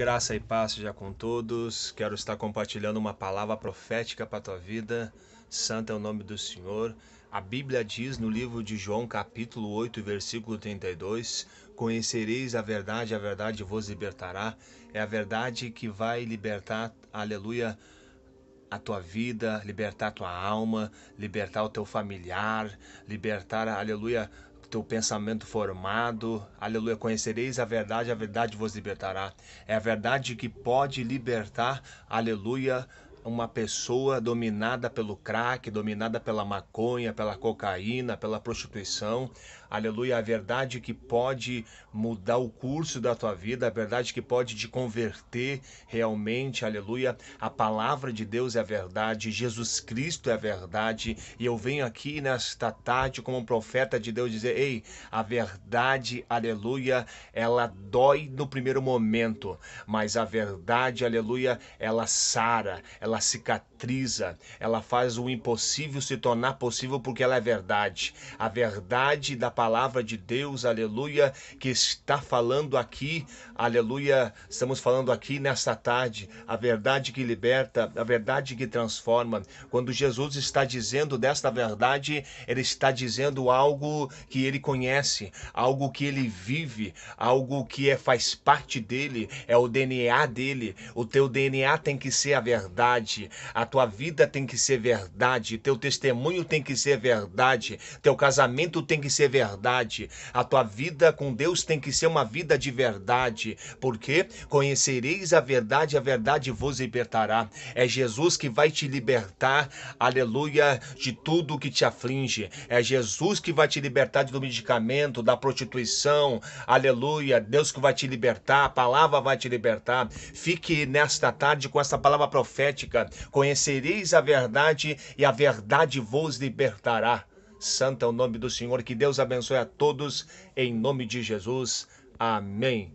Graça e paz já com todos. Quero estar compartilhando uma palavra profética para a tua vida. Santo é o nome do Senhor. A Bíblia diz no livro de João, capítulo 8, versículo 32: Conhecereis a verdade, a verdade vos libertará. É a verdade que vai libertar, aleluia, a tua vida, libertar a tua alma, libertar o teu familiar, libertar, aleluia, teu pensamento formado. Aleluia. Conhecereis a verdade, a verdade vos libertará. É a verdade que pode libertar. Aleluia uma pessoa dominada pelo crack, dominada pela maconha, pela cocaína, pela prostituição. Aleluia, a verdade que pode mudar o curso da tua vida, a verdade que pode te converter realmente. Aleluia, a palavra de Deus é a verdade, Jesus Cristo é a verdade. E eu venho aqui nesta tarde como um profeta de Deus dizer: "Ei, a verdade, aleluia, ela dói no primeiro momento, mas a verdade, aleluia, ela sara, ela ela cicatriza, ela faz o impossível se tornar possível porque ela é verdade. A verdade da palavra de Deus, aleluia, que está falando aqui, aleluia, estamos falando aqui nesta tarde, a verdade que liberta, a verdade que transforma. Quando Jesus está dizendo desta verdade, ele está dizendo algo que ele conhece, algo que ele vive, algo que é, faz parte dele, é o DNA dele. O teu DNA tem que ser a verdade verdade. A tua vida tem que ser verdade, teu testemunho tem que ser verdade, teu casamento tem que ser verdade. A tua vida com Deus tem que ser uma vida de verdade, porque conhecereis a verdade, a verdade vos libertará. É Jesus que vai te libertar, aleluia, de tudo que te aflige. É Jesus que vai te libertar do medicamento, da prostituição, aleluia. Deus que vai te libertar, a palavra vai te libertar. Fique nesta tarde com essa palavra profética profética. Conhecereis a verdade e a verdade vos libertará. Santo é o nome do Senhor. Que Deus abençoe a todos. Em nome de Jesus. Amém.